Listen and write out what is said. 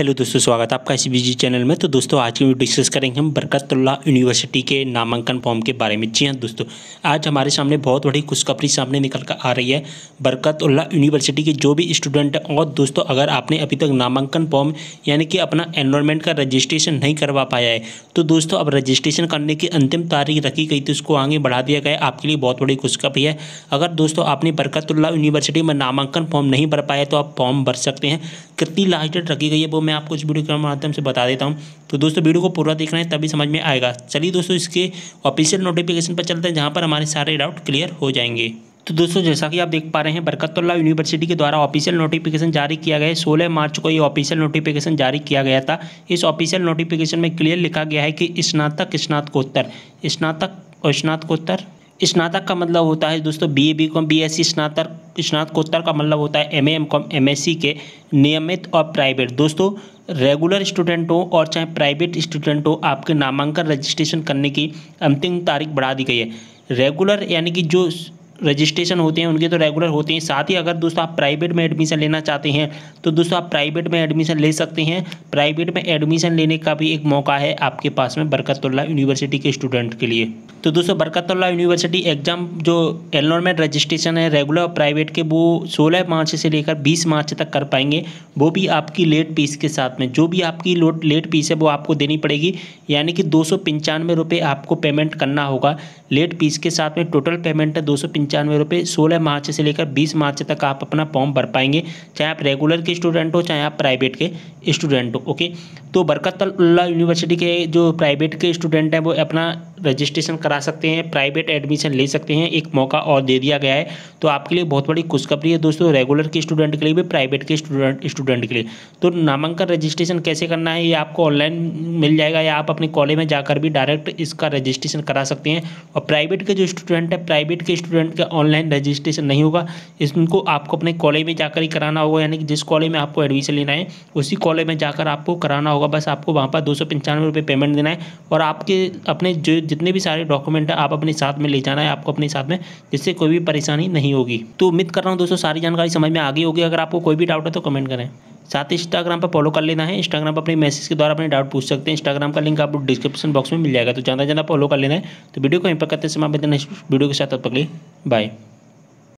hello दोस्तों स्वागत है आपका इसी बीजी चैनल में तो दोस्तों आज की वीडियो डिस्कस करेंगे हम बरकतुल्ला यूनिवर्सिटी के नामांकन फॉर्म के बारे में जी हाँ दोस्तों आज हमारे सामने बहुत बड़ी खुशखबरी सामने निकल कर आ रही है बरकतुल्ला यूनिवर्सिटी के जो भी स्टूडेंट हैं और दोस्तों अगर आपने अभी तक नामांकन फॉर्म यानी कि अपना एनरोलमेंट का रजिस्ट्रेशन नहीं करवा पाया है तो दोस्तों अब रजिस्ट्रेशन करने की अंतिम तारीख रखी गई थी उसको आगे बढ़ा दिया गया आपके लिए बहुत बड़ी खुशखबरी है अगर दोस्तों आपने बरकतुल्ला यूनिवर्सिटी में नामांकन फॉर्म नहीं भर पाया तो आप फॉर्म भर सकते हैं कितनी लाइटेड रखी गई है वो मैं आपको इस वीडियो के माध्यम से बता देता हूँ तो दोस्तों वीडियो को पूरा देखना है तभी समझ में आएगा चलिए दोस्तों इसके ऑफिशियल नोटिफिकेशन पर चलते हैं जहाँ पर हमारे सारे डाउट क्लियर हो जाएंगे तो दोस्तों जैसा कि आप देख पा रहे हैं बरकतुल्ला यूनिवर्सिटी के द्वारा ऑफिशियल नोटिफिकेशन जारी किया गया है सोलह मार्च को ये ऑफिशियल नोटिफिकेशन जारी किया गया था इस ऑफिशियल नोटिफिकेशन में क्लियर लिखा गया है कि स्नातक स्नातकोत्तर स्नातक और स्नातकोत्तर स्नातक का मतलब होता है दोस्तों B A B Com B S C स्नातक स्नातकोत्तर का मतलब होता है M A M Com M S C के नियमित और प्राइवेट दोस्तों रेगुलर स्टूडेंट हो और चाहे प्राइवेट स्टूडेंट हो आपके नामांकन रजिस्ट्रेशन करने की अंतिम तारीख बढ़ा दी गई है रेगुलर यानी कि जो रजिस्ट्रेशन होते हैं उनके तो रेगुलर होते हैं साथ ही अगर दोस्तों आप प्राइवेट में एडमिशन लेना चाहते हैं तो दोस्तों आप प्राइवेट में एडमिशन ले सकते हैं प्राइवेट में एडमिशन लेने का भी एक मौका है आपके पास में बरकतुल्ला यूनिवर्सिटी के स्टूडेंट के लिए तो दोस्तों बरकतुल्ला यूनिवर्सिटी एग्जाम जो एनरोलमेंट रजिस्ट्रेशन है रेगुलर प्राइवेट के वो सोलह मार्च से लेकर बीस मार्च तक कर पाएंगे वो भी आपकी लेट फीस के साथ में जो भी आपकी लोट लेट फीस है वो आपको देनी पड़ेगी यानी कि दो सौ आपको पेमेंट करना होगा लेट फीस के साथ में टोटल पेमेंट है दो सौ पंचानवे रुपये सोलह मार्च से लेकर बीस मार्च तक आप अपना फॉर्म भर पाएंगे चाहे आप रेगुलर के स्टूडेंट हो चाहे आप प्राइवेट के स्टूडेंट हो ओके तो बरकतल्ला यूनिवर्सिटी के जो प्राइवेट के स्टूडेंट हैं वो अपना रजिस्ट्रेशन करा सकते हैं प्राइवेट एडमिशन ले सकते हैं एक मौका और दे दिया गया है तो आपके लिए बहुत बड़ी खुशखबरी है दोस्तों रेगुलर के स्टूडेंट के लिए भी प्राइवेट के स्टूडेंट स्टूडेंट के लिए तो नामांकन रजिस्ट्रेशन कैसे करना है ये आपको ऑनलाइन मिल जाएगा या आप अपने कॉलेज में जाकर भी डायरेक्ट इसका रजिस्ट्रेशन करा सकते हैं और प्राइवेट के जो स्टूडेंट है प्राइवेट के स्टूडेंट का ऑनलाइन रजिस्ट्रेशन नहीं होगा इसको आपको अपने कॉलेज में जाकर ही कराना होगा यानी कि जिस कॉलेज में आपको एडमिशन लेना है उसी कॉलेज में जाकर आपको कराना होगा होगा बस आपको वहाँ पर दो सौ पंचानवे रुपये पेमेंट देना है और आपके अपने जो जितने भी सारे डॉक्यूमेंट है आप अपने साथ में ले जाना है आपको अपने साथ में जिससे कोई भी परेशानी नहीं होगी तो उम्मीद कर रहा हूँ दोस्तों सारी जानकारी समझ में आ गई होगी अगर आपको कोई भी डाउट है तो कमेंट करें साथ ही इंस्टाग्राम पर फॉलो कर लेना है इंस्टाग्राम पर अपने मैसेज के द्वारा अपने डाउट पूछ सकते हैं इंस्टाग्राम का लिंक आपको डिस्क्रिप्शन बॉक्स में मिल जाएगा तो ज़्यादा ज़्यादा फॉलो कर लेना है तो वीडियो को इंपैक्ट करते समय वीडियो के साथ तब तक बाय